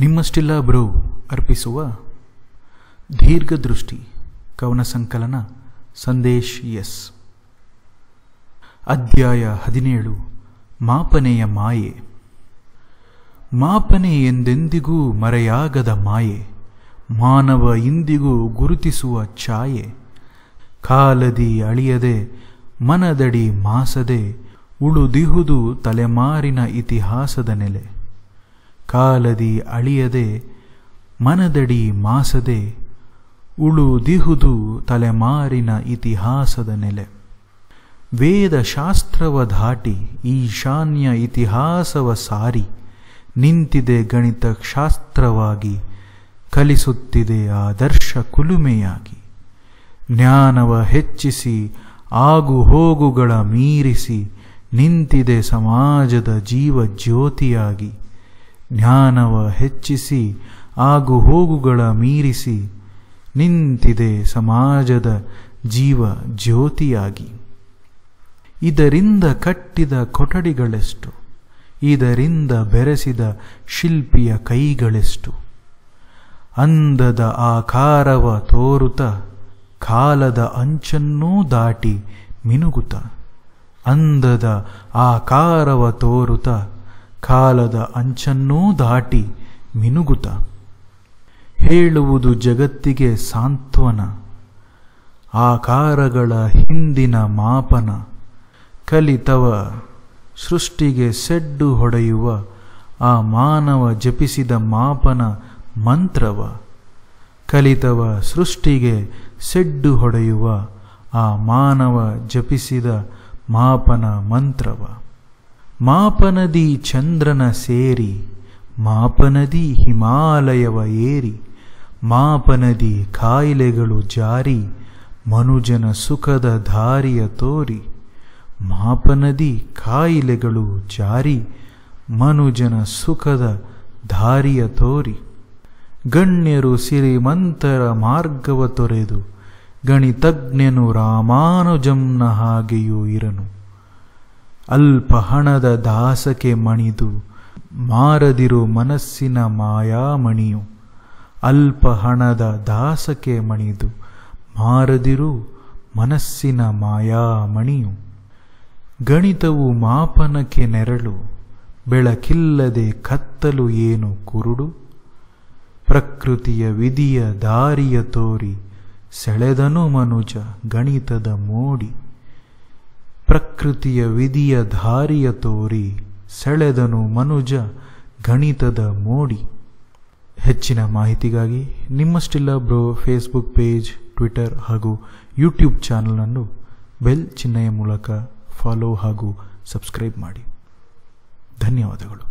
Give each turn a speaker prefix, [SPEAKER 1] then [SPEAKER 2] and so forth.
[SPEAKER 1] ನಿಮ್ಮಷ್ಟಿಲ್ಲ bro ಅರ್ಪಿಸುವ ದೀರ್ಘದೃಷ್ಟಿ ಕವನ ಸಂಕಲನ ಸಂದೇಶ್ ಎಸ್ ಅಧ್ಯಾಯ ಹದಿನೇಳು ಮಾಪನೆಯ ಮಾಯೆ ಮಾಪನೆ ಎಂದೆಂದಿಗೂ ಮರೆಯಾಗದ ಮಾಯೆ ಮಾನವ ಇಂದಿಗೂ ಗುರುತಿಸುವ ಛಾಯೆ ಕಾಲದಿ ಅಳಿಯದೆ ಮನದಡಿ ಮಾಸದೆ ಉಳುದಿಹುದು ತಲೆಮಾರಿನ ಇತಿಹಾಸದ ನೆಲೆ ಕಾಲದಿ ಅಳಿಯದೆ ಮನದಡಿ ಮಾಸದೆ ಉಳುದಿಹುದು ತಲೆಮಾರಿನ ಇತಿಹಾಸದ ನೆಲೆ ಶಾಸ್ತ್ರವ ಧಾಟಿ ಈಶಾನ್ಯ ಇತಿಹಾಸವ ಸಾರಿ ನಿಂತಿದೆ ಗಣಿತ ಶಾಸ್ತ್ರವಾಗಿ ಕಲಿಸುತ್ತಿದೆ ಆದರ್ಶ ಕುಲುಮೆಯಾಗಿ ಜ್ಞಾನವ ಹೆಚ್ಚಿಸಿ ಆಗು ಹೋಗುಗಳ ಮೀರಿಸಿ ನಿಂತಿದೆ ಸಮಾಜದ ಜೀವ ಜ್ಯೋತಿಯಾಗಿ ಜ್ಞಾನವ ಹೆಚ್ಚಿಸಿ ಆಗು ಹೋಗುಗಳ ಮೀರಿಸಿ ನಿಂತಿದೆ ಸಮಾಜದ ಜೀವ ಜ್ಯೋತಿಯಾಗಿ ಇದರಿಂದ ಕಟ್ಟಿದ ಕೊಠಡಿಗಳೆಷ್ಟು ಇದರಿಂದ ಬೆರೆಸಿದ ಶಿಲ್ಪಿಯ ಕೈಗಳೆಷ್ಟು ಅಂದದ ಆಕಾರವ ತೋರುತ ಕಾಲದ ಅಂಚನ್ನೂ ದಾಟಿ ಮಿನುಗುತ ಅಂದದ ಆಕಾರವ ತೋರುತ ಕಾಲದ ಅಂಚನ್ನೂ ದಾಟಿ ಮಿನುಗುತ ಹೇಳುವುದು ಜಗತ್ತಿಗೆ ಸಾಂತ್ವನ ಆಕಾರಗಳ ಹಿಂದಿನ ಮಾಪನ ಕಲಿತವ ಸೃಷ್ಟಿಗೆ ಸೆಡ್ಡು ಹೊಡೆಯುವ ಆ ಮಾನವ ಜಪಿಸಿದ ಮಾಪನ ಮಂತ್ರವ ಕಲಿತವ ಸೃಷ್ಟಿಗೆ ಸೆಡ್ಡು ಹೊಡೆಯುವ ಆ ಮಾನವ ಜಪಿಸಿದ ಮಾಪನ ಮಂತ್ರವ ಮಾಪನದಿ ಚಂದ್ರನ ಸೇರಿ ಮಾಪನದಿ ಹಿಮಾಲಯವ ಏರಿ ಮಾಪನದಿ ಕಾಯಿಲೆಗಳು ಜಾರಿ ಮನುಜನ ಸುಖದ ಧಾರಿಯ ತೋರಿ ಮಾಪನದಿ ಕಾಯಿಲೆಗಳು ಜಾರಿ ಮನುಜನ ಸುಖದ ಧಾರಿಯ ತೋರಿ ಗಣ್ಯರು ಸಿರಿಮಂತರ ಮಾರ್ಗವ ತೊರೆದು ಗಣಿತಜ್ಞನು ರಾಮಾನುಜಂನ ಹಾಗೆಯೂ ಇರನು ಅಲ್ಪ ಹಣದ ಮಣಿದು ಮಾರದಿರು ಮನಸ್ಸಿನ ಮಾಯಾಮಣಿಯು ಅಲ್ಪ ಹಣದ ದಾಸಕೆ ಮಣಿದು ಮಾರದಿರು ಮನಸ್ಸಿನ ಮಾಯಾಮಣಿಯು ಗಣಿತವು ಮಾಪನಕ್ಕೆ ನೆರಳು ಬೆಳಕಿಲ್ಲದೆ ಕತ್ತಲು ಏನು ಕುರುಡು ಪ್ರಕೃತಿಯ ವಿಧಿಯ ದಾರಿಯ ತೋರಿ ಸೆಳೆದನು ಮನುಜ ಗಣಿತದ ಮೋಡಿ ಪ್ರಕೃತಿಯ ವಿಧಿಯ ಧಾರಿಯ ತೋರಿ ಸೆಳೆದನು ಮನುಜ ಗಣಿತದ ಮೋಡಿ ಹೆಚ್ಚಿನ ಮಾಹಿತಿಗಾಗಿ ನಿಮ್ಮಷ್ಟಿಲ್ಲ ಬ್ರೋ ಫೇಸ್ಬುಕ್ ಪೇಜ್ ಟ್ವಿಟರ್ ಹಾಗೂ ಯೂಟ್ಯೂಬ್ ಚಾನಲನ್ನು ಬೆಲ್ ಚಿಹ್ನೆಯ ಮೂಲಕ ಫಾಲೋ ಹಾಗೂ ಸಬ್ಸ್ಕ್ರೈಬ್ ಮಾಡಿ ಧನ್ಯವಾದಗಳು